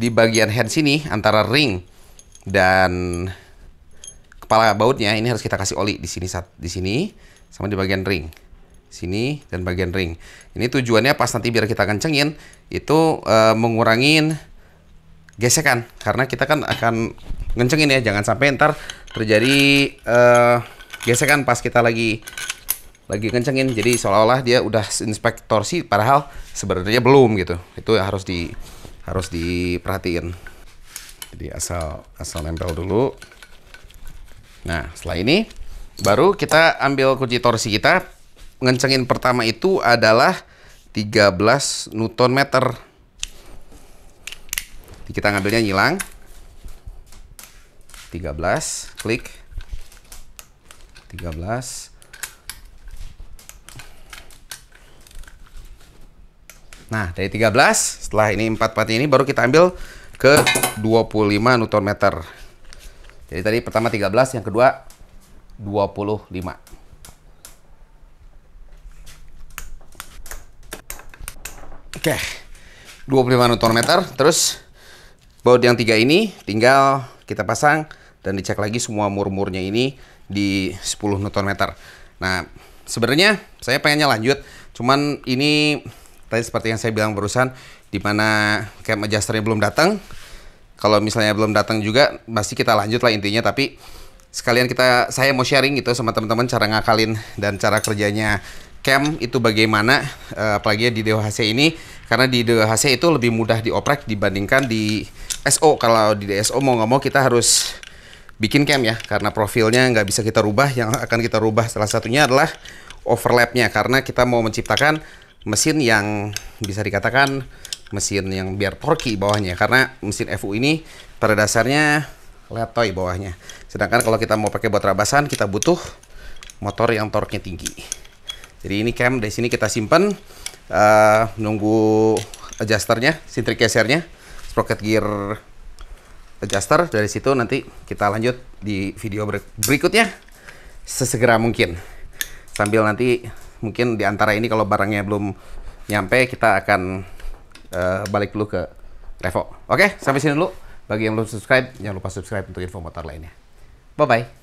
di bagian head sini antara ring dan kepala bautnya ini harus kita kasih oli di sini di sini sama di bagian ring sini dan bagian ring ini tujuannya pas nanti biar kita kencengin itu uh, mengurangin gesekan karena kita kan akan ngencengin ya jangan sampai ntar terjadi uh, gesekan pas kita lagi lagi kencengin jadi seolah-olah dia udah inspektor sih padahal sebenarnya belum gitu itu harus di harus diperhatiin jadi asal asal nempel dulu Nah, setelah ini baru kita ambil kunci torsi kita. Ngencengin pertama itu adalah 13 Newton meter. Kita ngambilnya hilang. 13, klik. 13. Nah, dari 13 setelah ini empat empat ini baru kita ambil ke 25 Newton meter. Jadi tadi pertama 13, yang kedua 25. Oke. 25 Nm. Terus baut yang tiga ini tinggal kita pasang dan dicek lagi semua mur-murnya ini di 10 Nm. Nah, sebenarnya saya pengennya lanjut, cuman ini tadi seperti yang saya bilang barusan di mana cam adjusternya belum datang kalau misalnya belum datang juga pasti kita lanjut lah intinya tapi sekalian kita saya mau sharing gitu sama teman-teman cara ngakalin dan cara kerjanya camp itu bagaimana uh, apalagi di DOHC ini karena di DOHC itu lebih mudah dioprek dibandingkan di SO kalau di DSO mau nggak mau kita harus bikin camp ya karena profilnya nggak bisa kita rubah yang akan kita rubah salah satunya adalah overlapnya karena kita mau menciptakan mesin yang bisa dikatakan mesin yang biar torki bawahnya karena mesin FU ini pada dasarnya letoy bawahnya sedangkan kalau kita mau pakai buat rabasan kita butuh motor yang torknya tinggi jadi ini cam dari sini kita simpan uh, eh, nunggu adjusternya sintrik gesernya sprocket gear adjuster dari situ nanti kita lanjut di video berikutnya sesegera mungkin sambil nanti mungkin diantara ini kalau barangnya belum nyampe kita akan uh, balik dulu ke Revo. Oke, okay, sampai sini dulu. Bagi yang belum subscribe, jangan lupa subscribe untuk info motor lainnya. Bye-bye.